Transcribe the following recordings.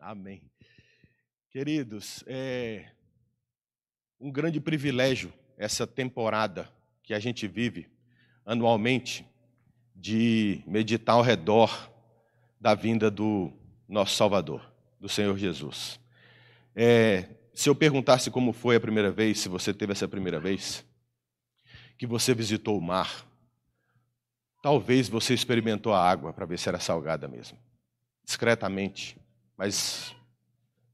Amém. Queridos, é um grande privilégio essa temporada que a gente vive anualmente de meditar ao redor da vinda do nosso Salvador, do Senhor Jesus. É, se eu perguntasse como foi a primeira vez, se você teve essa primeira vez, que você visitou o mar, talvez você experimentou a água para ver se era salgada mesmo, discretamente mas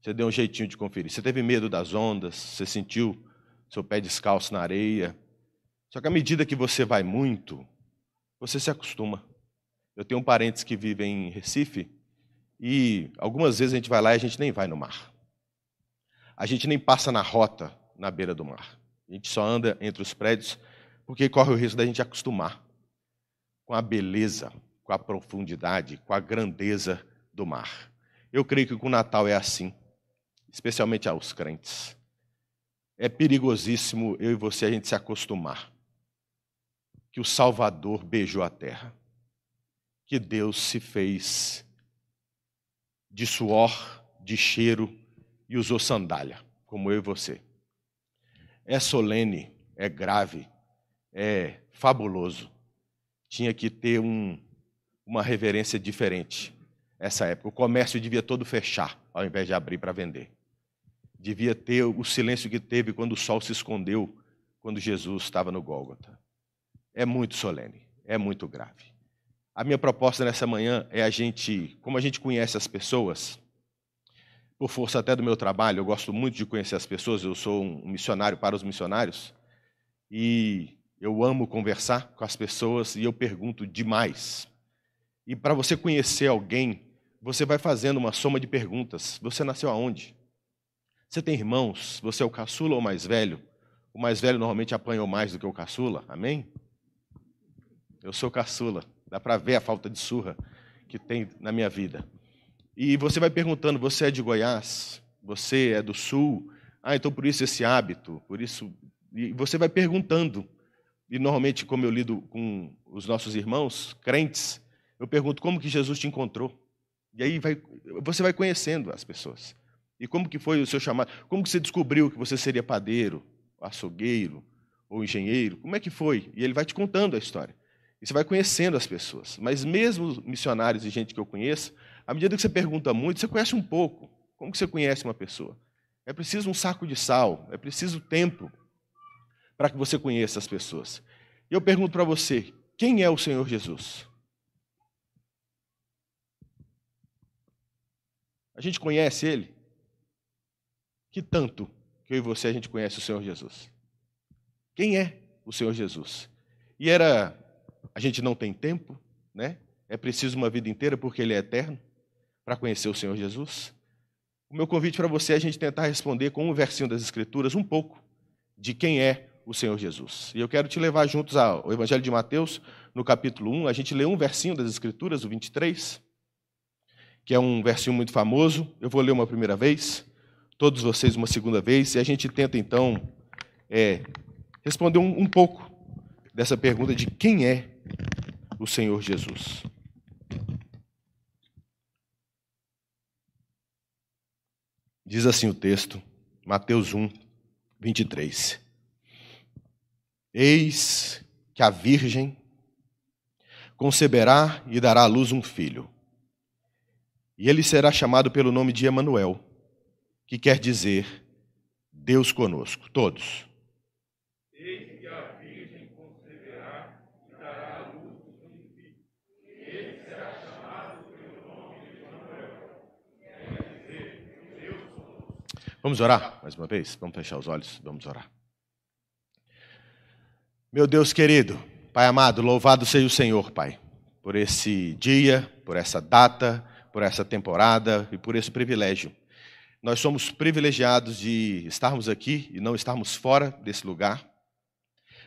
você deu um jeitinho de conferir. Você teve medo das ondas, você sentiu seu pé descalço na areia. Só que à medida que você vai muito, você se acostuma. Eu tenho parentes que vivem em Recife e algumas vezes a gente vai lá e a gente nem vai no mar. A gente nem passa na rota na beira do mar. A gente só anda entre os prédios porque corre o risco da gente acostumar com a beleza, com a profundidade, com a grandeza do mar. Eu creio que com o Natal é assim, especialmente aos crentes. É perigosíssimo eu e você a gente se acostumar que o Salvador beijou a terra, que Deus se fez de suor, de cheiro e usou sandália, como eu e você. É solene, é grave, é fabuloso. Tinha que ter um, uma reverência diferente essa época. O comércio devia todo fechar, ao invés de abrir para vender. Devia ter o silêncio que teve quando o sol se escondeu, quando Jesus estava no Gólgota. É muito solene, é muito grave. A minha proposta nessa manhã é a gente, como a gente conhece as pessoas, por força até do meu trabalho, eu gosto muito de conhecer as pessoas, eu sou um missionário para os missionários, e eu amo conversar com as pessoas e eu pergunto demais. E para você conhecer alguém, você vai fazendo uma soma de perguntas. Você nasceu aonde? Você tem irmãos? Você é o caçula ou o mais velho? O mais velho normalmente apanhou mais do que o caçula, amém? Eu sou caçula, dá para ver a falta de surra que tem na minha vida. E você vai perguntando: você é de Goiás? Você é do Sul? Ah, então por isso esse hábito, por isso. E você vai perguntando. E normalmente, como eu lido com os nossos irmãos crentes, eu pergunto como que Jesus te encontrou. E aí vai, você vai conhecendo as pessoas. E como que foi o seu chamado? Como que você descobriu que você seria padeiro, açougueiro ou engenheiro? Como é que foi? E ele vai te contando a história. E você vai conhecendo as pessoas. Mas mesmo missionários e gente que eu conheço, à medida que você pergunta muito, você conhece um pouco. Como que você conhece uma pessoa? É preciso um saco de sal, é preciso tempo para que você conheça as pessoas. E eu pergunto para você, quem é o Senhor Jesus? A gente conhece ele? Que tanto que eu e você a gente conhece o Senhor Jesus? Quem é o Senhor Jesus? E era, a gente não tem tempo, né? É preciso uma vida inteira porque ele é eterno para conhecer o Senhor Jesus. O meu convite para você é a gente tentar responder com um versinho das Escrituras um pouco de quem é o Senhor Jesus. E eu quero te levar juntos ao Evangelho de Mateus, no capítulo 1. A gente lê um versinho das Escrituras, o 23 que é um versinho muito famoso. Eu vou ler uma primeira vez, todos vocês uma segunda vez, e a gente tenta então é, responder um, um pouco dessa pergunta de quem é o Senhor Jesus. Diz assim o texto, Mateus 1, 23. Eis que a Virgem conceberá e dará à luz um filho e ele será chamado pelo nome de Emanuel, que quer dizer Deus conosco, todos. que a Virgem conceberá e dará luz Ele será chamado pelo nome de quer dizer Deus conosco. Vamos orar mais uma vez? Vamos fechar os olhos, vamos orar. Meu Deus querido, Pai amado, louvado seja o Senhor, Pai, por esse dia, por essa data por essa temporada e por esse privilégio. Nós somos privilegiados de estarmos aqui e não estarmos fora desse lugar,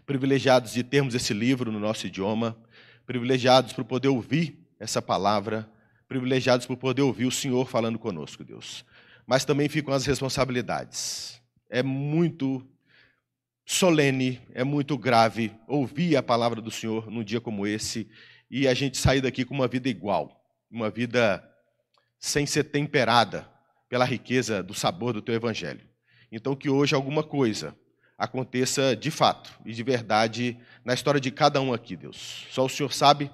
privilegiados de termos esse livro no nosso idioma, privilegiados por poder ouvir essa palavra, privilegiados por poder ouvir o Senhor falando conosco, Deus. Mas também ficam as responsabilidades. É muito solene, é muito grave ouvir a palavra do Senhor num dia como esse e a gente sair daqui com uma vida igual, uma vida sem ser temperada pela riqueza do sabor do teu evangelho. Então, que hoje alguma coisa aconteça de fato e de verdade na história de cada um aqui, Deus. Só o Senhor sabe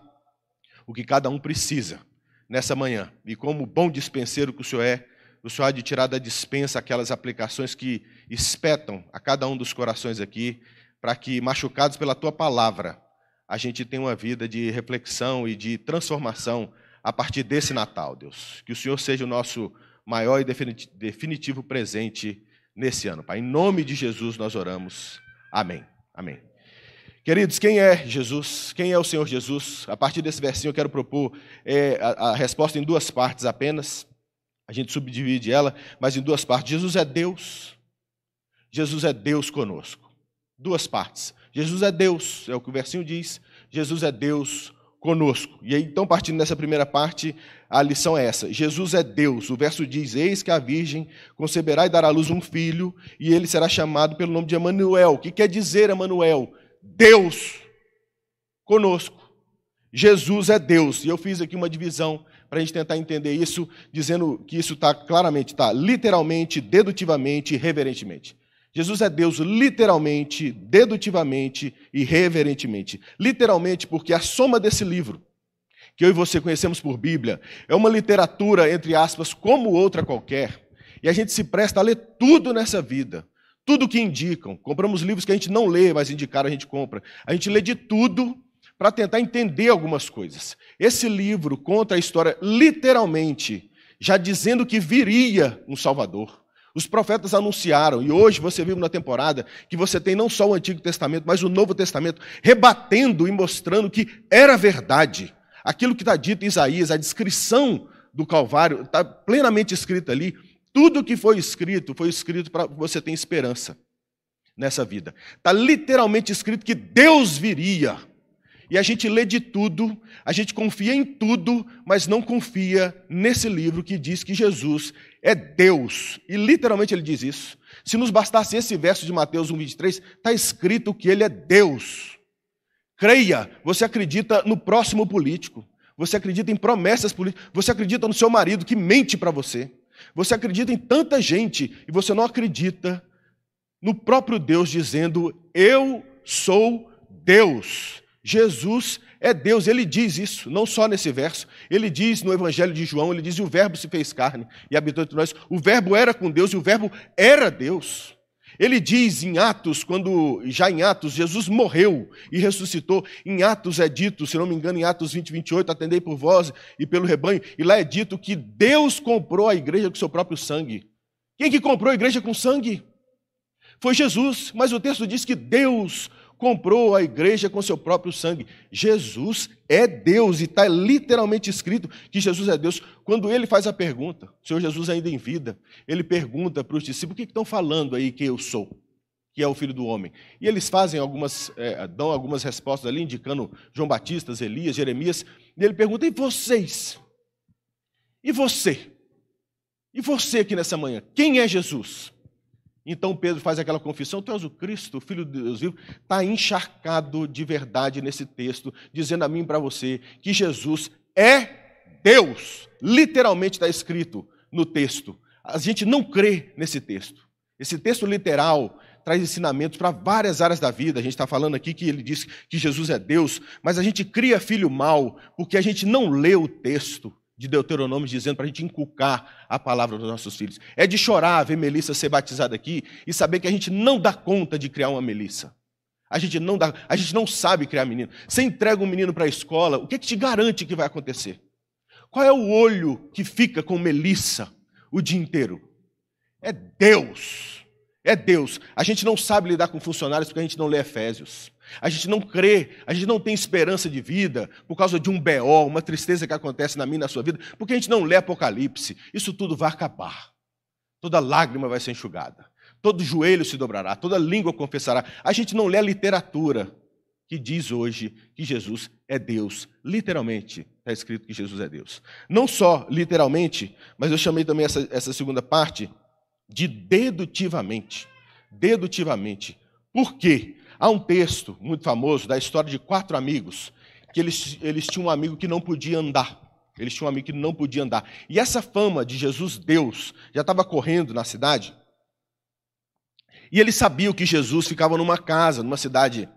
o que cada um precisa nessa manhã. E como bom dispenseiro que o Senhor é, o Senhor há de tirar da dispensa aquelas aplicações que espetam a cada um dos corações aqui, para que, machucados pela tua palavra, a gente tenha uma vida de reflexão e de transformação a partir desse Natal, Deus. Que o Senhor seja o nosso maior e definitivo presente nesse ano, Pai. Em nome de Jesus nós oramos. Amém. Amém. Queridos, quem é Jesus? Quem é o Senhor Jesus? A partir desse versinho eu quero propor é, a, a resposta em duas partes apenas. A gente subdivide ela, mas em duas partes. Jesus é Deus. Jesus é Deus conosco. Duas partes. Jesus é Deus, é o que o versinho diz. Jesus é Deus conosco. E aí, então, partindo dessa primeira parte, a lição é essa: Jesus é Deus. O verso diz: Eis que a virgem conceberá e dará à luz um filho, e ele será chamado pelo nome de Emanuel. O que quer dizer Emanuel? Deus conosco. Jesus é Deus. E eu fiz aqui uma divisão para a gente tentar entender isso, dizendo que isso está claramente, está literalmente, dedutivamente reverentemente. Jesus é Deus literalmente, dedutivamente e reverentemente. Literalmente, porque a soma desse livro, que eu e você conhecemos por Bíblia, é uma literatura, entre aspas, como outra qualquer, e a gente se presta a ler tudo nessa vida. Tudo que indicam. Compramos livros que a gente não lê, mas indicaram a gente compra. A gente lê de tudo para tentar entender algumas coisas. Esse livro conta a história literalmente, já dizendo que viria um Salvador. Os profetas anunciaram, e hoje você vive na temporada que você tem não só o Antigo Testamento, mas o Novo Testamento, rebatendo e mostrando que era verdade. Aquilo que está dito em Isaías, a descrição do Calvário, está plenamente escrita ali. Tudo que foi escrito, foi escrito para você ter esperança nessa vida. Está literalmente escrito que Deus viria e a gente lê de tudo, a gente confia em tudo, mas não confia nesse livro que diz que Jesus é Deus. E literalmente ele diz isso. Se nos bastasse esse verso de Mateus 1, 23, está escrito que ele é Deus. Creia, você acredita no próximo político, você acredita em promessas políticas, você acredita no seu marido que mente para você, você acredita em tanta gente e você não acredita no próprio Deus dizendo: Eu sou Deus. Jesus é Deus, ele diz isso, não só nesse verso, ele diz no Evangelho de João, ele diz: o Verbo se fez carne e habitou entre nós. O Verbo era com Deus e o Verbo era Deus. Ele diz em Atos, quando já em Atos, Jesus morreu e ressuscitou. Em Atos é dito, se não me engano, em Atos 20, 28, atendei por vós e pelo rebanho. E lá é dito que Deus comprou a igreja com seu próprio sangue. Quem que comprou a igreja com sangue? Foi Jesus, mas o texto diz que Deus comprou comprou a igreja com seu próprio sangue. Jesus é Deus e está literalmente escrito que Jesus é Deus. Quando ele faz a pergunta, o Senhor Jesus ainda em vida, ele pergunta para os discípulos: o que estão falando aí que eu sou? Que é o filho do homem. E eles fazem algumas, é, dão algumas respostas ali, indicando João Batista, Elias, Jeremias. E ele pergunta: e vocês? E você? E você aqui nessa manhã? Quem é Jesus? Então Pedro faz aquela confissão: Tu és o Cristo, Filho de Deus vivo. Está encharcado de verdade nesse texto, dizendo a mim e para você que Jesus é Deus. Literalmente está escrito no texto. A gente não crê nesse texto. Esse texto literal traz ensinamentos para várias áreas da vida. A gente está falando aqui que ele diz que Jesus é Deus, mas a gente cria filho mal porque a gente não lê o texto de Deuteronômio dizendo para a gente inculcar a palavra dos nossos filhos. É de chorar ver Melissa ser batizada aqui e saber que a gente não dá conta de criar uma Melissa. A gente não dá, a gente não sabe criar menino. Você entrega um menino para a escola, o que, é que te garante que vai acontecer? Qual é o olho que fica com Melissa o dia inteiro? É Deus. É Deus. A gente não sabe lidar com funcionários porque a gente não lê Efésios. A gente não crê, a gente não tem esperança de vida por causa de um BO, uma tristeza que acontece na minha e na sua vida, porque a gente não lê Apocalipse. Isso tudo vai acabar. Toda lágrima vai ser enxugada, todo joelho se dobrará, toda língua confessará. A gente não lê a literatura que diz hoje que Jesus é Deus. Literalmente está escrito que Jesus é Deus. Não só literalmente, mas eu chamei também essa, essa segunda parte de dedutivamente. Dedutivamente. Por quê? Há um texto muito famoso da história de quatro amigos, que eles, eles tinham um amigo que não podia andar. Eles tinham um amigo que não podia andar. E essa fama de Jesus Deus já estava correndo na cidade. E eles sabiam que Jesus ficava numa casa, numa cidade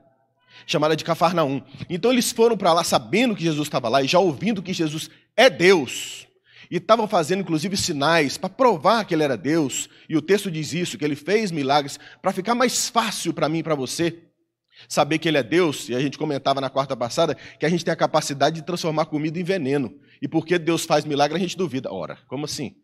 chamada de Cafarnaum. Então eles foram para lá sabendo que Jesus estava lá e já ouvindo que Jesus é Deus. E estavam fazendo inclusive sinais para provar que ele era Deus. E o texto diz isso, que ele fez milagres para ficar mais fácil para mim e para você Saber que Ele é Deus, e a gente comentava na quarta passada, que a gente tem a capacidade de transformar comida em veneno. E porque Deus faz milagre, a gente duvida. Ora, como assim?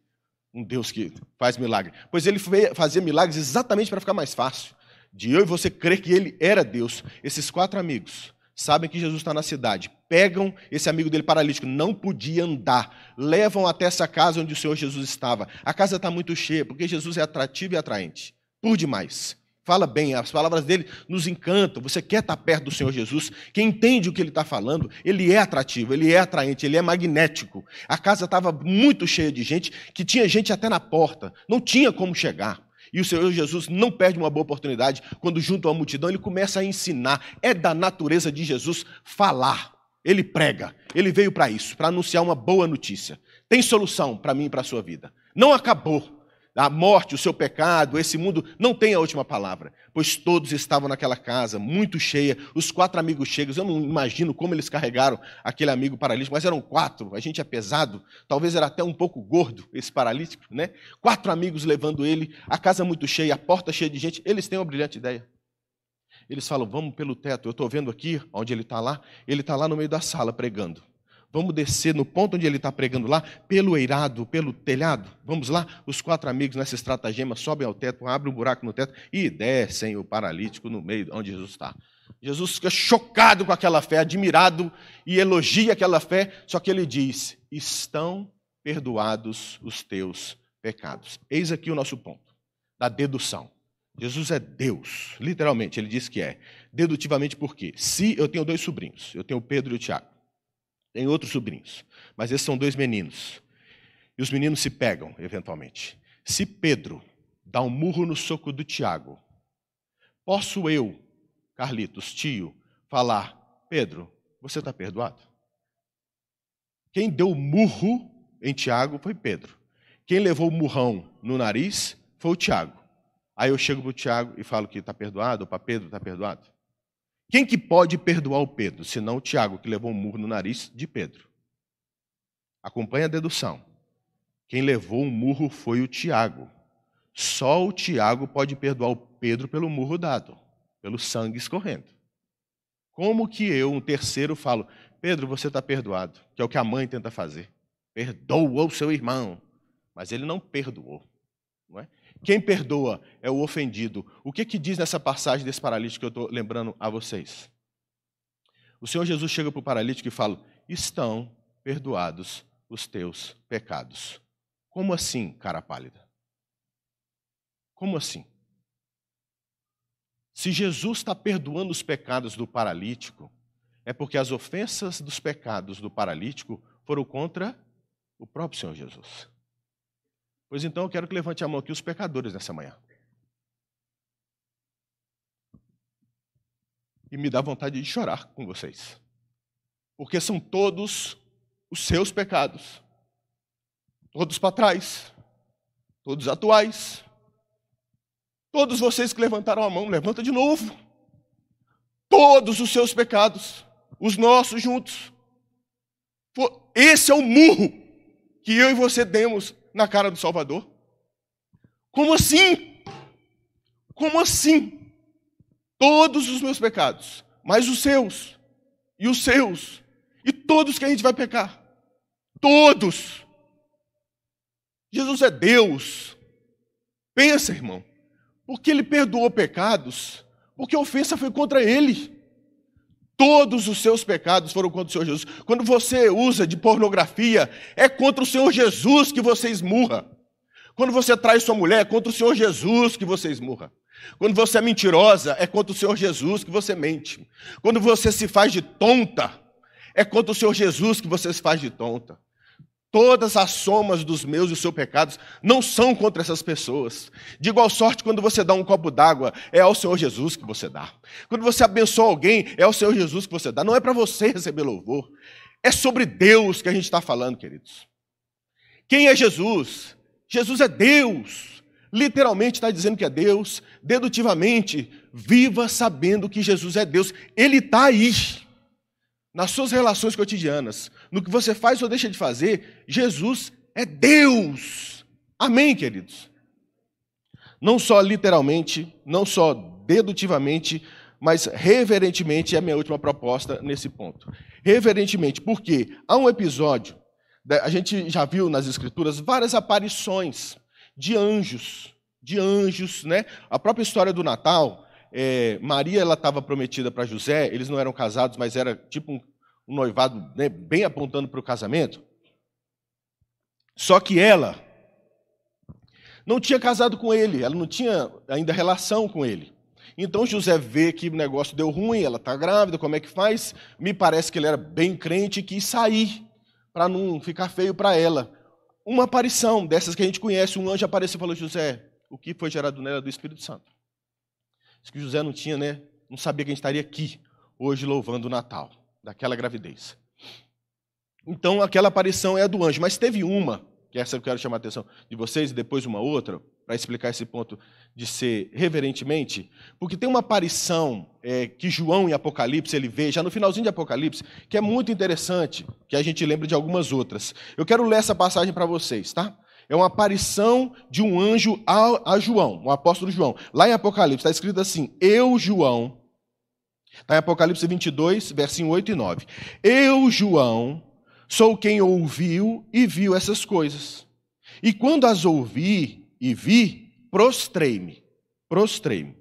Um Deus que faz milagre. Pois Ele fazia milagres exatamente para ficar mais fácil. De eu e você crer que Ele era Deus. Esses quatro amigos sabem que Jesus está na cidade, pegam esse amigo dele paralítico, não podia andar, levam até essa casa onde o Senhor Jesus estava. A casa está muito cheia, porque Jesus é atrativo e atraente, por demais fala bem, as palavras dele nos encantam. Você quer estar perto do Senhor Jesus? Quem entende o que ele está falando, ele é atrativo, ele é atraente, ele é magnético. A casa estava muito cheia de gente, que tinha gente até na porta, não tinha como chegar. E o Senhor Jesus não perde uma boa oportunidade quando, junto à multidão, ele começa a ensinar. É da natureza de Jesus falar. Ele prega. Ele veio para isso, para anunciar uma boa notícia. Tem solução para mim e para a sua vida. Não acabou a morte, o seu pecado, esse mundo, não tem a última palavra, pois todos estavam naquela casa, muito cheia, os quatro amigos chegam, eu não imagino como eles carregaram aquele amigo paralítico, mas eram quatro, a gente é pesado, talvez era até um pouco gordo esse paralítico, né? Quatro amigos levando ele, a casa muito cheia, a porta cheia de gente, eles têm uma brilhante ideia. Eles falam, vamos pelo teto, eu estou vendo aqui, onde ele está lá, ele está lá no meio da sala pregando. Vamos descer no ponto onde ele está pregando lá, pelo eirado, pelo telhado. Vamos lá? Os quatro amigos nessa estratagema sobem ao teto, abrem um buraco no teto e descem o paralítico no meio onde Jesus está. Jesus fica chocado com aquela fé, admirado e elogia aquela fé, só que ele diz: Estão perdoados os teus pecados. Eis aqui o nosso ponto, da dedução. Jesus é Deus, literalmente, ele diz que é. Dedutivamente, por quê? Se eu tenho dois sobrinhos, eu tenho o Pedro e o Tiago. Tem outros sobrinhos, mas esses são dois meninos. E os meninos se pegam, eventualmente. Se Pedro dá um murro no soco do Tiago, posso eu, Carlitos, tio, falar: Pedro, você está perdoado? Quem deu o murro em Tiago foi Pedro. Quem levou o murrão no nariz foi o Tiago. Aí eu chego para o Tiago e falo que está perdoado, para Pedro está perdoado. Quem que pode perdoar o Pedro, senão o Tiago, que levou um murro no nariz de Pedro? Acompanhe a dedução. Quem levou um murro foi o Tiago. Só o Tiago pode perdoar o Pedro pelo murro dado, pelo sangue escorrendo. Como que eu, um terceiro, falo, Pedro, você está perdoado, que é o que a mãe tenta fazer. Perdoa o seu irmão. Mas ele não perdoou. Não é? Quem perdoa é o ofendido. O que, que diz nessa passagem desse paralítico que eu estou lembrando a vocês? O Senhor Jesus chega para o paralítico e fala: Estão perdoados os teus pecados. Como assim, cara pálida? Como assim? Se Jesus está perdoando os pecados do paralítico, é porque as ofensas dos pecados do paralítico foram contra o próprio Senhor Jesus. Pois então eu quero que levante a mão aqui os pecadores nessa manhã. E me dá vontade de chorar com vocês. Porque são todos os seus pecados. Todos para trás, todos atuais. Todos vocês que levantaram a mão, levanta de novo. Todos os seus pecados, os nossos juntos. Esse é o murro que eu e você demos na cara do Salvador? Como assim? Como assim? Todos os meus pecados, mas os seus, e os seus, e todos que a gente vai pecar. Todos. Jesus é Deus. Pensa, irmão, porque ele perdoou pecados, porque a ofensa foi contra ele. Todos os seus pecados foram contra o Senhor Jesus. Quando você usa de pornografia, é contra o Senhor Jesus que você esmurra. Quando você trai sua mulher, é contra o Senhor Jesus que você esmurra. Quando você é mentirosa, é contra o Senhor Jesus que você mente. Quando você se faz de tonta, é contra o Senhor Jesus que você se faz de tonta. Todas as somas dos meus e os seus pecados não são contra essas pessoas. De igual sorte, quando você dá um copo d'água, é ao Senhor Jesus que você dá. Quando você abençoa alguém, é ao Senhor Jesus que você dá. Não é para você receber louvor. É sobre Deus que a gente está falando, queridos. Quem é Jesus? Jesus é Deus. Literalmente está dizendo que é Deus. Dedutivamente, viva sabendo que Jesus é Deus. Ele está aí nas suas relações cotidianas, no que você faz ou deixa de fazer, Jesus é Deus. Amém, queridos? Não só literalmente, não só dedutivamente, mas reverentemente é a minha última proposta nesse ponto. Reverentemente, porque há um episódio, né, a gente já viu nas Escrituras várias aparições de anjos, de anjos, né? A própria história do Natal é, Maria ela estava prometida para José, eles não eram casados, mas era tipo um, um noivado né, bem apontando para o casamento. Só que ela não tinha casado com ele, ela não tinha ainda relação com ele. Então José vê que o negócio deu ruim, ela está grávida, como é que faz? Me parece que ele era bem crente e quis sair para não ficar feio para ela. Uma aparição dessas que a gente conhece, um anjo apareceu e falou: José, o que foi gerado nela é do Espírito Santo. Acho que José não tinha, né? Não sabia que a gente estaria aqui hoje louvando o Natal, daquela gravidez. Então, aquela aparição é a do anjo, mas teve uma, que essa eu quero chamar a atenção de vocês, e depois uma outra, para explicar esse ponto de ser reverentemente, porque tem uma aparição é, que João em Apocalipse ele vê, já no finalzinho de Apocalipse, que é muito interessante, que a gente lembra de algumas outras. Eu quero ler essa passagem para vocês, tá? é uma aparição de um anjo a, João, o apóstolo João. Lá em Apocalipse está escrito assim: Eu, João. Está em Apocalipse 22, versinho 8 e 9. Eu, João, sou quem ouviu e viu essas coisas. E quando as ouvi e vi, prostrei-me, prostrei-me,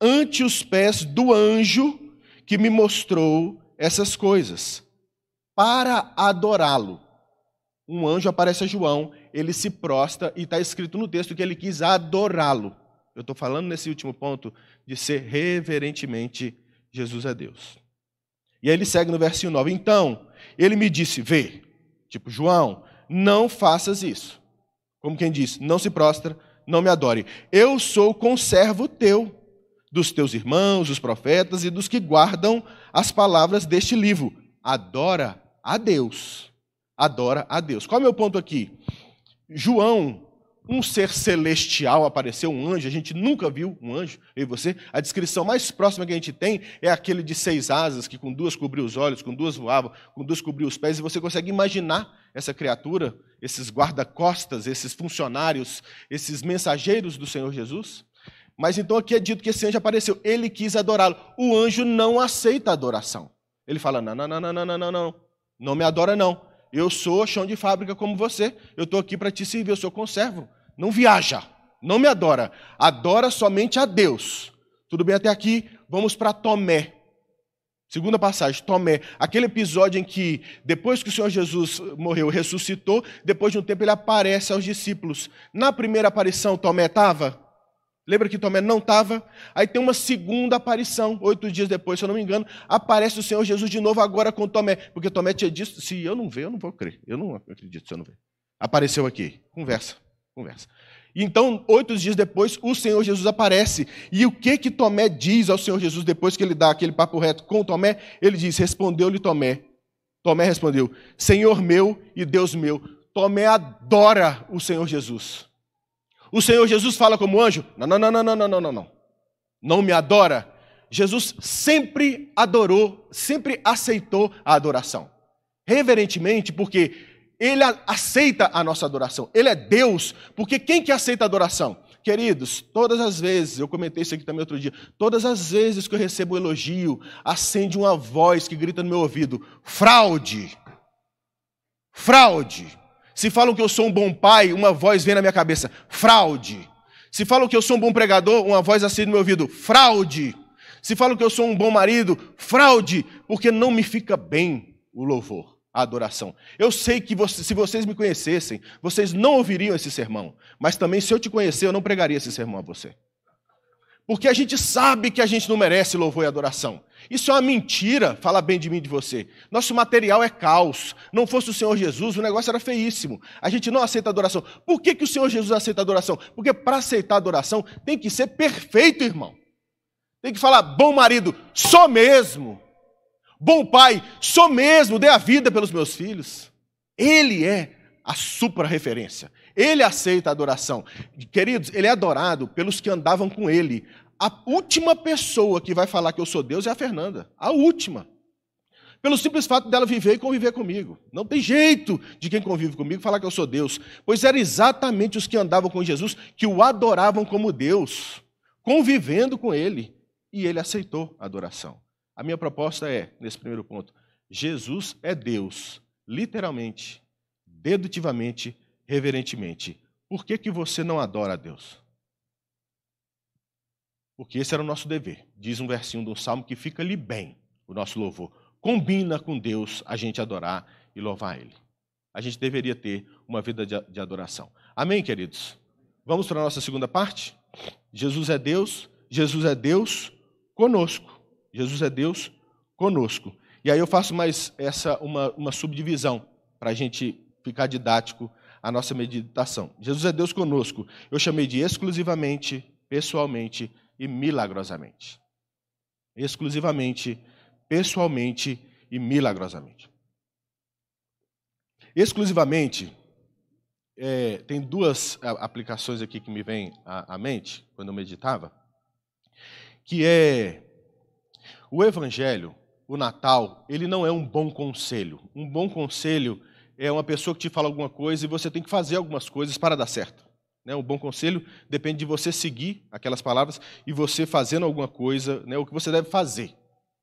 ante os pés do anjo que me mostrou essas coisas, para adorá-lo. Um anjo aparece a João ele se prostra e está escrito no texto que ele quis adorá-lo. Eu estou falando nesse último ponto de ser reverentemente Jesus é Deus. E aí ele segue no versículo 9: Então, ele me disse, vê, tipo, João, não faças isso. Como quem diz, não se prostra, não me adore. Eu sou conservo teu, dos teus irmãos, dos profetas e dos que guardam as palavras deste livro. Adora a Deus. Adora a Deus. Qual é o meu ponto aqui? João, um ser celestial, apareceu um anjo, a gente nunca viu um anjo, eu e você. A descrição mais próxima que a gente tem é aquele de seis asas, que com duas cobriu os olhos, com duas voava, com duas cobriu os pés, e você consegue imaginar essa criatura, esses guarda-costas, esses funcionários, esses mensageiros do Senhor Jesus? Mas então aqui é dito que esse anjo apareceu, ele quis adorá-lo. O anjo não aceita a adoração. Ele fala: não, não, não, não, não, não, não, não, não me adora não. Eu sou chão de fábrica como você. Eu estou aqui para te servir, eu sou conservo. Não viaja, não me adora. Adora somente a Deus. Tudo bem até aqui? Vamos para Tomé. Segunda passagem, Tomé. Aquele episódio em que, depois que o Senhor Jesus morreu, ressuscitou, depois de um tempo ele aparece aos discípulos. Na primeira aparição, Tomé estava? Lembra que Tomé não estava? Aí tem uma segunda aparição, oito dias depois, se eu não me engano, aparece o Senhor Jesus de novo agora com Tomé, porque Tomé tinha dito: se eu não ver, eu não vou crer. Eu não acredito se eu não ver. Apareceu aqui. Conversa, conversa. Então, oito dias depois, o Senhor Jesus aparece. E o que que Tomé diz ao Senhor Jesus depois que ele dá aquele papo reto com Tomé? Ele diz: Respondeu-lhe Tomé. Tomé respondeu: Senhor meu e Deus meu. Tomé adora o Senhor Jesus. O Senhor Jesus fala como anjo: não, não, não, não, não, não, não, não. Não me adora. Jesus sempre adorou, sempre aceitou a adoração. Reverentemente, porque ele aceita a nossa adoração. Ele é Deus, porque quem que aceita a adoração? Queridos, todas as vezes, eu comentei isso aqui também outro dia, todas as vezes que eu recebo um elogio, acende uma voz que grita no meu ouvido: fraude! Fraude! Se falam que eu sou um bom pai, uma voz vem na minha cabeça: fraude. Se falam que eu sou um bom pregador, uma voz assim no meu ouvido: fraude. Se falam que eu sou um bom marido, fraude, porque não me fica bem o louvor, a adoração. Eu sei que você, se vocês me conhecessem, vocês não ouviriam esse sermão, mas também se eu te conhecer, eu não pregaria esse sermão a você. Porque a gente sabe que a gente não merece louvor e adoração. Isso é uma mentira, fala bem de mim e de você. Nosso material é caos. Não fosse o Senhor Jesus, o negócio era feíssimo. A gente não aceita adoração. Por que, que o Senhor Jesus aceita adoração? Porque para aceitar adoração tem que ser perfeito, irmão. Tem que falar, bom marido, só mesmo. Bom pai, só mesmo, dê a vida pelos meus filhos. Ele é a supra-referência. Ele aceita a adoração. Queridos, ele é adorado pelos que andavam com ele. A última pessoa que vai falar que eu sou Deus é a Fernanda. A última. Pelo simples fato dela viver e conviver comigo. Não tem jeito de quem convive comigo falar que eu sou Deus. Pois eram exatamente os que andavam com Jesus que o adoravam como Deus, convivendo com ele. E ele aceitou a adoração. A minha proposta é, nesse primeiro ponto, Jesus é Deus, literalmente, dedutivamente, reverentemente. Por que, que você não adora a Deus? Porque esse era o nosso dever. Diz um versinho do Salmo que fica ali bem o nosso louvor. Combina com Deus a gente adorar e louvar Ele. A gente deveria ter uma vida de adoração. Amém, queridos? Vamos para a nossa segunda parte? Jesus é Deus, Jesus é Deus conosco. Jesus é Deus conosco. E aí eu faço mais essa uma, uma subdivisão para a gente ficar didático a nossa meditação. Jesus é Deus conosco. Eu chamei de exclusivamente, pessoalmente e milagrosamente. Exclusivamente, pessoalmente e milagrosamente. Exclusivamente, é, tem duas é, aplicações aqui que me vêm à, à mente quando eu meditava, que é o Evangelho, o Natal, ele não é um bom conselho. Um bom conselho é uma pessoa que te fala alguma coisa e você tem que fazer algumas coisas para dar certo. Né? O bom conselho depende de você seguir aquelas palavras e você fazendo alguma coisa, né? o que você deve fazer.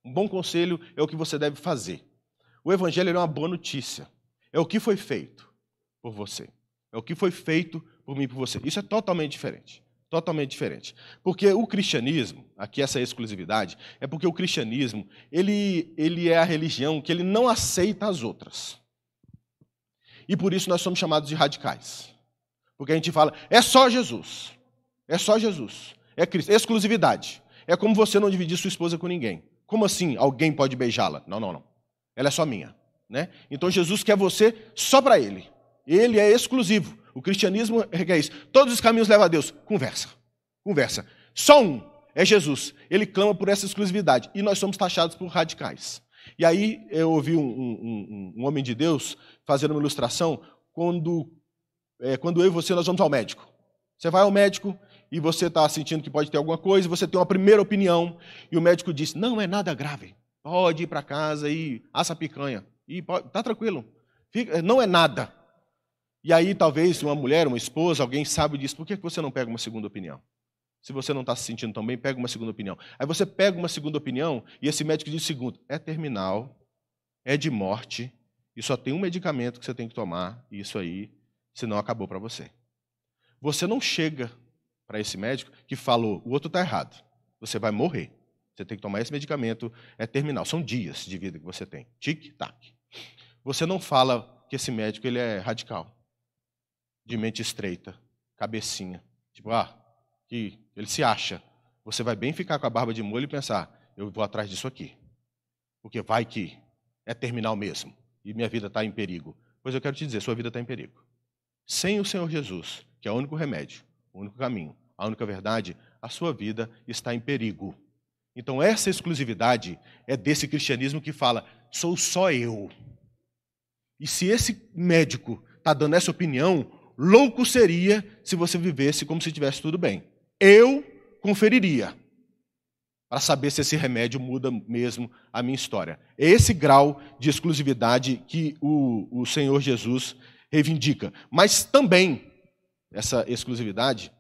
Um bom conselho é o que você deve fazer. O evangelho é uma boa notícia. É o que foi feito por você. É o que foi feito por mim e por você. Isso é totalmente diferente. Totalmente diferente. Porque o cristianismo, aqui essa exclusividade, é porque o cristianismo, ele, ele é a religião que ele não aceita as outras. E por isso nós somos chamados de radicais. Porque a gente fala, é só Jesus. É só Jesus. É Cristo. É exclusividade. É como você não dividir sua esposa com ninguém. Como assim alguém pode beijá-la? Não, não, não. Ela é só minha. Né? Então Jesus quer você só para Ele. Ele é exclusivo. O cristianismo é, é isso. Todos os caminhos levam a Deus. Conversa. Conversa. Só um é Jesus. Ele clama por essa exclusividade. E nós somos taxados por radicais. E aí eu ouvi um, um, um, um homem de Deus fazendo uma ilustração quando é, quando eu e você nós vamos ao médico. Você vai ao médico e você está sentindo que pode ter alguma coisa, você tem uma primeira opinião e o médico diz: não é nada grave, pode ir para casa e assa picanha e pode, tá tranquilo, Fica, é, não é nada. E aí talvez uma mulher, uma esposa, alguém sabe disso. Por que você não pega uma segunda opinião? Se você não está se sentindo tão bem, pega uma segunda opinião. Aí você pega uma segunda opinião e esse médico diz o segundo: é terminal, é de morte e só tem um medicamento que você tem que tomar, e isso aí senão acabou para você. Você não chega para esse médico que falou: o outro está errado, você vai morrer. Você tem que tomar esse medicamento, é terminal. São dias de vida que você tem. Tic-tac. Você não fala que esse médico ele é radical, de mente estreita, cabecinha. Tipo, ah, que ele se acha. Você vai bem ficar com a barba de molho e pensar: eu vou atrás disso aqui. Porque vai que é terminal mesmo. E minha vida está em perigo. Pois eu quero te dizer: sua vida está em perigo. Sem o Senhor Jesus, que é o único remédio, o único caminho, a única verdade, a sua vida está em perigo. Então, essa exclusividade é desse cristianismo que fala: sou só eu. E se esse médico está dando essa opinião, louco seria se você vivesse como se tivesse tudo bem. Eu conferiria para saber se esse remédio muda mesmo a minha história. É esse grau de exclusividade que o, o Senhor Jesus reivindica, mas também essa exclusividade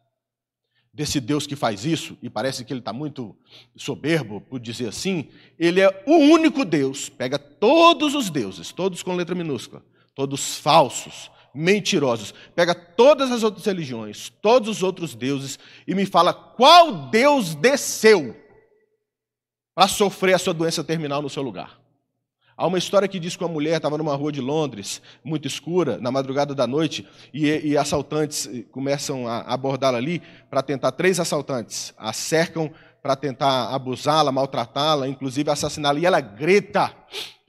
desse Deus que faz isso, e parece que ele está muito soberbo por dizer assim, ele é o único Deus, pega todos os deuses, todos com letra minúscula, todos falsos, mentirosos, pega todas as outras religiões, todos os outros deuses, e me fala qual Deus desceu para sofrer a sua doença terminal no seu lugar. Há uma história que diz que uma mulher estava numa rua de Londres, muito escura, na madrugada da noite, e, e assaltantes eh, começam a abordá-la ali para tentar. Três assaltantes a cercam para tentar abusá-la, maltratá-la, inclusive assassiná-la. E ela grita.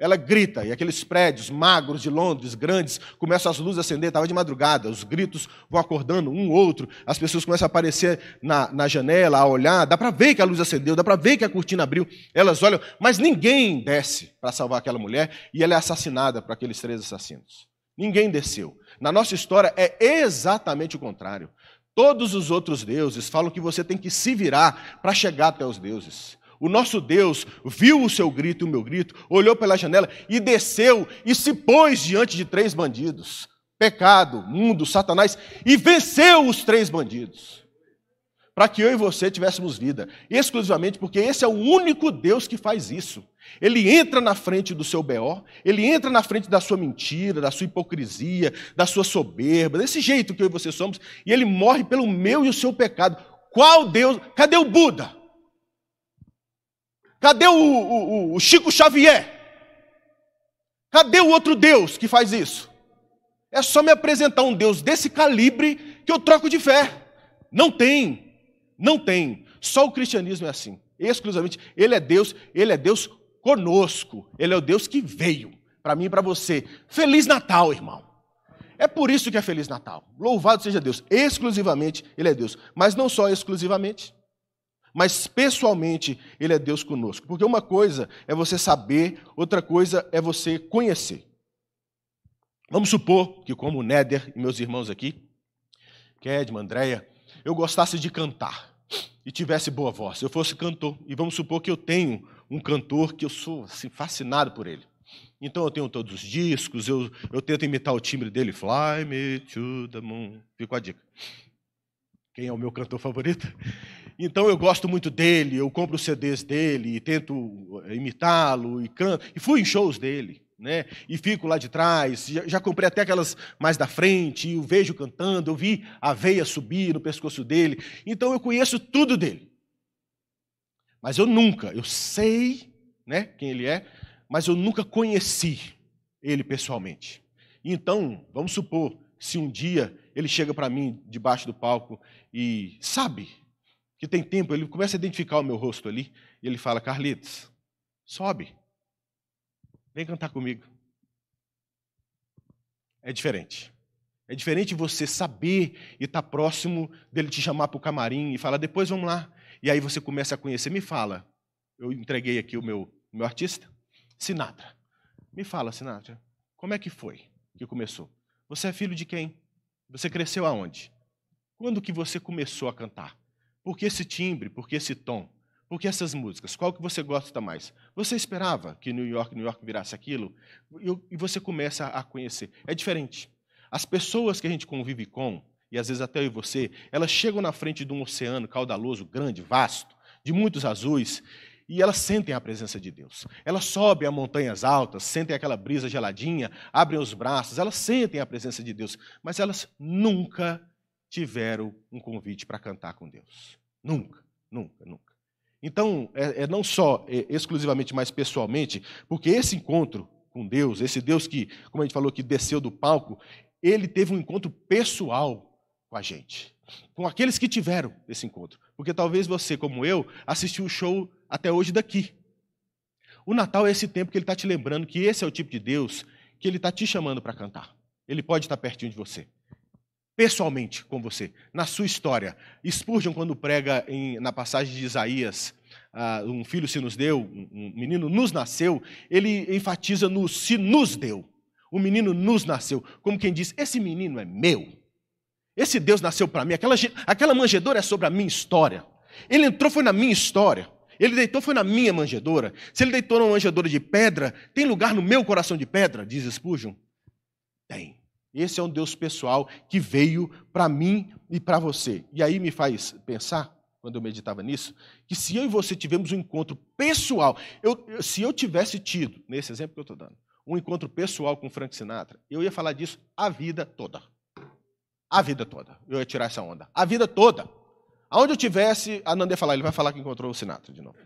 Ela grita, e aqueles prédios magros de Londres, grandes, começam as luzes a acender, estava de madrugada, os gritos vão acordando um outro, as pessoas começam a aparecer na, na janela, a olhar, dá para ver que a luz acendeu, dá para ver que a cortina abriu, elas olham, mas ninguém desce para salvar aquela mulher, e ela é assassinada por aqueles três assassinos. Ninguém desceu. Na nossa história é exatamente o contrário. Todos os outros deuses falam que você tem que se virar para chegar até os deuses. O nosso Deus viu o seu grito e o meu grito, olhou pela janela e desceu e se pôs diante de três bandidos: pecado, mundo, Satanás, e venceu os três bandidos. Para que eu e você tivéssemos vida, exclusivamente porque esse é o único Deus que faz isso. Ele entra na frente do seu BO, ele entra na frente da sua mentira, da sua hipocrisia, da sua soberba, desse jeito que eu e você somos, e ele morre pelo meu e o seu pecado. Qual Deus? Cadê o Buda? Cadê o, o, o Chico Xavier? Cadê o outro Deus que faz isso? É só me apresentar um Deus desse calibre que eu troco de fé. Não tem, não tem. Só o cristianismo é assim, exclusivamente. Ele é Deus, ele é Deus conosco, ele é o Deus que veio para mim e para você. Feliz Natal, irmão. É por isso que é Feliz Natal. Louvado seja Deus. Exclusivamente Ele é Deus. Mas não só exclusivamente. Mas pessoalmente, Ele é Deus conosco. Porque uma coisa é você saber, outra coisa é você conhecer. Vamos supor que, como o Néder e meus irmãos aqui, Kedman, Andréia, eu gostasse de cantar e tivesse boa voz. Eu fosse cantor. E vamos supor que eu tenho um cantor que eu sou assim, fascinado por ele. Então eu tenho todos os discos, eu, eu tento imitar o timbre dele, Fly Me to the Moon. Ficou a dica. Quem é o meu cantor favorito? Então eu gosto muito dele, eu compro os CDs dele e tento eh, imitá-lo e canto. E fui em shows dele. Né? E fico lá de trás, já, já, comprei até aquelas mais da frente, e o vejo cantando, eu vi a veia subir no pescoço dele. Então eu conheço tudo dele. Mas eu nunca, eu sei, né, quem ele é, mas eu nunca conheci ele pessoalmente. Então, vamos supor, se um dia ele chega para mim debaixo do palco e sabe, que tem tempo, ele começa a identificar o meu rosto ali, e ele fala: Carlitos, sobe, vem cantar comigo. É diferente. É diferente você saber e estar tá próximo dele te chamar para o camarim e falar: depois vamos lá. E aí você começa a conhecer. Me fala, eu entreguei aqui o meu, meu artista, Sinatra. Me fala, Sinatra, como é que foi que começou? Você é filho de quem? Você cresceu aonde? Quando que você começou a cantar? Por que esse timbre? Por que esse tom? Por que essas músicas? Qual que você gosta mais? Você esperava que New York, New York virasse aquilo? E você começa a conhecer. É diferente. As pessoas que a gente convive com, e às vezes até eu e você, elas chegam na frente de um oceano caudaloso, grande, vasto, de muitos azuis, e elas sentem a presença de Deus. Elas sobem a montanhas altas, sentem aquela brisa geladinha, abrem os braços, elas sentem a presença de Deus, mas elas nunca tiveram um convite para cantar com Deus. Nunca, nunca, nunca. Então, é, é não só é, exclusivamente, mas pessoalmente, porque esse encontro com Deus, esse Deus que, como a gente falou, que desceu do palco, ele teve um encontro pessoal com a gente, com aqueles que tiveram esse encontro. Porque talvez você, como eu, assistiu o show até hoje daqui. O Natal é esse tempo que ele está te lembrando que esse é o tipo de Deus que ele está te chamando para cantar. Ele pode estar tá pertinho de você pessoalmente com você, na sua história. Spurgeon, quando prega em, na passagem de Isaías, uh, um filho se nos deu, um menino nos nasceu, ele enfatiza no se nos deu. O menino nos nasceu, como quem diz, esse menino é meu. Esse Deus nasceu para mim, aquela, aquela manjedoura é sobre a minha história. Ele entrou, foi na minha história. Ele deitou, foi na minha manjedoura. Se ele deitou numa manjedoura de pedra, tem lugar no meu coração de pedra? Diz Spurgeon. Tem. Esse é um Deus pessoal que veio para mim e para você. E aí me faz pensar, quando eu meditava nisso, que se eu e você tivemos um encontro pessoal, eu, se eu tivesse tido, nesse exemplo que eu estou dando, um encontro pessoal com Frank Sinatra, eu ia falar disso a vida toda. A vida toda. Eu ia tirar essa onda. A vida toda. Aonde eu tivesse, a Nanda ia falar, ele vai falar que encontrou o Sinatra de novo.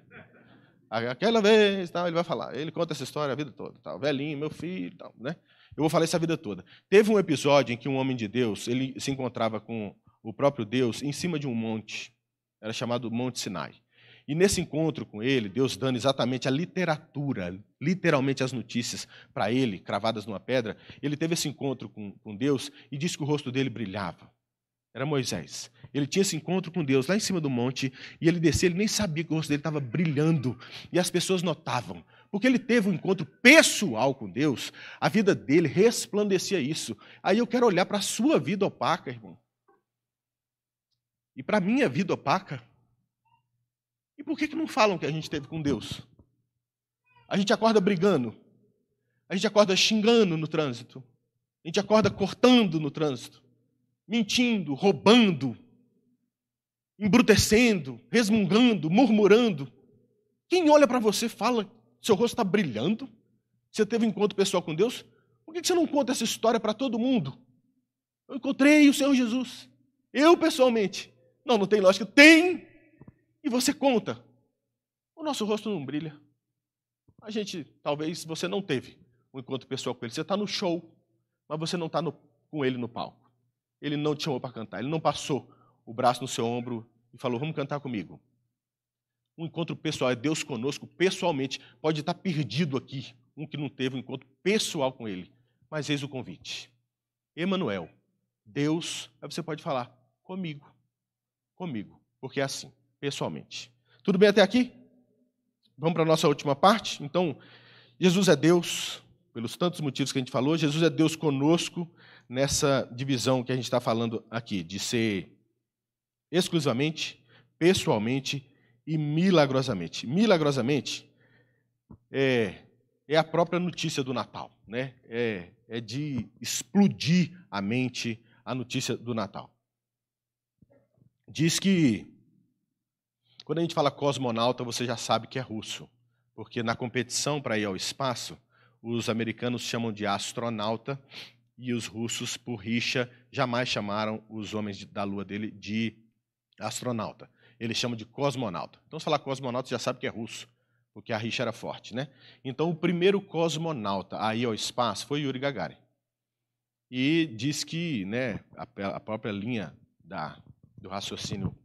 Aquela vez, tal, ele vai falar. Ele conta essa história a vida toda. Tal. Velhinho, meu filho, tal, né? Eu vou falar isso a vida toda. Teve um episódio em que um homem de Deus, ele se encontrava com o próprio Deus em cima de um monte. Era chamado Monte Sinai. E nesse encontro com ele, Deus dando exatamente a literatura, literalmente as notícias para ele, cravadas numa pedra, ele teve esse encontro com, com Deus e disse que o rosto dele brilhava. Era Moisés. Ele tinha esse encontro com Deus lá em cima do monte e ele descia, ele nem sabia que o rosto dele estava brilhando. E as pessoas notavam porque ele teve um encontro pessoal com Deus, a vida dele resplandecia isso. Aí eu quero olhar para a sua vida opaca, irmão. E para a minha vida opaca. E por que, que não falam que a gente teve com Deus? A gente acorda brigando. A gente acorda xingando no trânsito. A gente acorda cortando no trânsito. Mentindo, roubando, embrutecendo, resmungando, murmurando. Quem olha para você fala seu rosto está brilhando? Você teve um encontro pessoal com Deus? Por que você não conta essa história para todo mundo? Eu encontrei o Senhor Jesus. Eu pessoalmente. Não, não tem lógica. Tem! E você conta. O nosso rosto não brilha. A gente, talvez você não teve um encontro pessoal com ele. Você está no show, mas você não está com ele no palco. Ele não te chamou para cantar. Ele não passou o braço no seu ombro e falou: Vamos cantar comigo um encontro pessoal, é Deus conosco pessoalmente. Pode estar perdido aqui, um que não teve um encontro pessoal com Ele. Mas eis o convite. Emanuel, Deus, aí você pode falar comigo, comigo, porque é assim, pessoalmente. Tudo bem até aqui? Vamos para a nossa última parte? Então, Jesus é Deus, pelos tantos motivos que a gente falou, Jesus é Deus conosco nessa divisão que a gente está falando aqui, de ser exclusivamente, pessoalmente e milagrosamente. Milagrosamente é, é a própria notícia do Natal, né? É, é de explodir a mente a notícia do Natal. Diz que quando a gente fala cosmonauta, você já sabe que é russo, porque na competição para ir ao espaço, os americanos chamam de astronauta e os russos, por rixa, jamais chamaram os homens da lua dele de astronauta. Ele chama de cosmonauta. Então, se falar cosmonauta, você já sabe que é russo, porque a rixa era forte, né? Então, o primeiro cosmonauta a ir ao espaço foi Yuri Gagarin. E diz que né, a, própria linha da, do raciocínio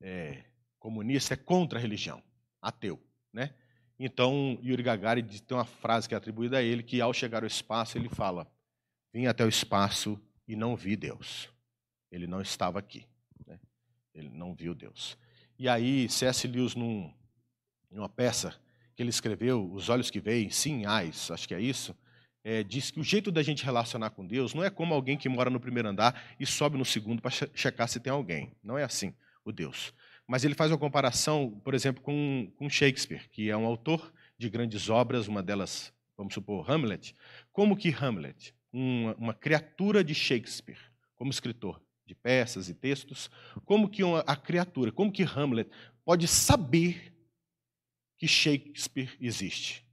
é, comunista é contra a religião, ateu. Né? Então, Yuri Gagarin tem uma frase que é atribuída a ele, que ao chegar ao espaço, ele fala, vim até o espaço e não vi Deus. Ele não estava aqui. Ele não viu Deus. E aí, C.S. Lewis, num, numa peça que ele escreveu, Os Olhos que Veem, Sinhais, acho que é isso, é, diz que o jeito da gente relacionar com Deus não é como alguém que mora no primeiro andar e sobe no segundo para checar se tem alguém. Não é assim o Deus. Mas ele faz uma comparação, por exemplo, com, com Shakespeare, que é um autor de grandes obras, uma delas, vamos supor, Hamlet. Como que Hamlet, uma, uma criatura de Shakespeare, como escritor, de peças e textos, como que uma, a criatura, como que Hamlet pode saber que Shakespeare existe?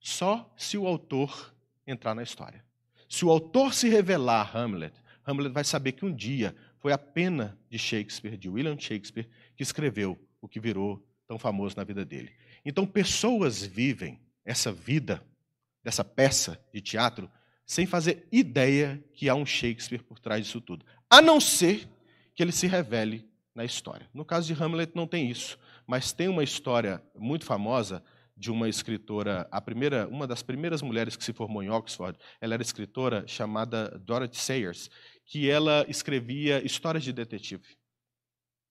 Só se o autor entrar na história. Se o autor se revelar Hamlet, Hamlet vai saber que um dia foi a pena de Shakespeare, de William Shakespeare, que escreveu o que virou tão famoso na vida dele. Então, pessoas vivem essa vida, dessa peça de teatro, sem fazer ideia que há um Shakespeare por trás disso tudo a não ser que ele se revele na história. No caso de Hamlet não tem isso, mas tem uma história muito famosa de uma escritora, a primeira, uma das primeiras mulheres que se formou em Oxford, ela era escritora chamada Dorothy Sayers, que ela escrevia histórias de detetive.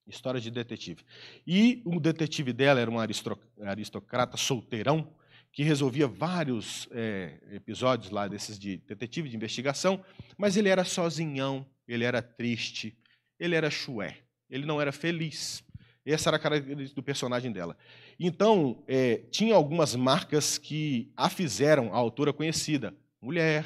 Histórias de detetive. E o detetive dela era um aristocrata solteirão que resolvia vários é, episódios lá desses de detetive de investigação, mas ele era sozinhão, ele era triste, ele era chué, ele não era feliz. Essa era a característica do personagem dela. Então, é, tinha algumas marcas que a fizeram a autora conhecida. Mulher,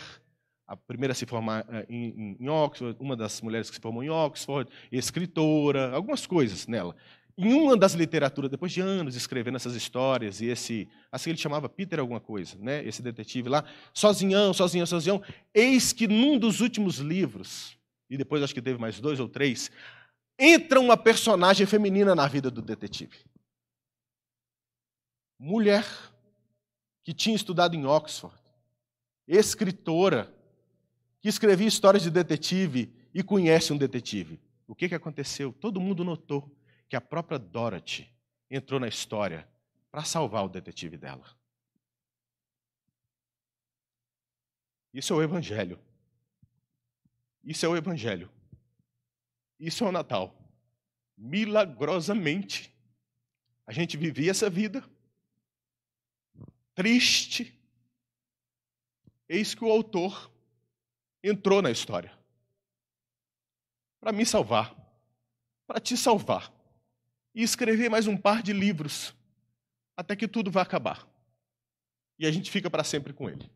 a primeira a se formar é, em, em Oxford, uma das mulheres que se formou em Oxford, escritora, algumas coisas nela. Em uma das literaturas, depois de anos escrevendo essas histórias, e esse, assim ele chamava Peter alguma coisa, né? esse detetive lá, sozinhão, sozinhão, sozinhão, eis que num dos últimos livros, e depois acho que teve mais dois ou três, entra uma personagem feminina na vida do detetive. Mulher que tinha estudado em Oxford, escritora, que escrevia histórias de detetive e conhece um detetive. O que, que aconteceu? Todo mundo notou que a própria Dorothy entrou na história para salvar o detetive dela. Isso é o Evangelho. Isso é o Evangelho. Isso é o Natal. Milagrosamente, a gente vivia essa vida triste. Eis que o autor entrou na história para me salvar, para te salvar e escrever mais um par de livros até que tudo vá acabar. E a gente fica para sempre com ele.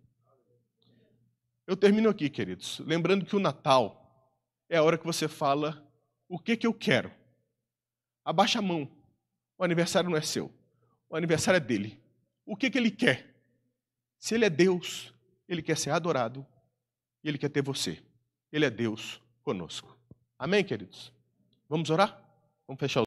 Eu termino aqui, queridos, lembrando que o Natal é a hora que você fala o que, que eu quero. Abaixa a mão. O aniversário não é seu. O aniversário é dele. O que, que ele quer? Se ele é Deus, ele quer ser adorado e ele quer ter você. Ele é Deus conosco. Amém, queridos? Vamos orar? Vamos fechar o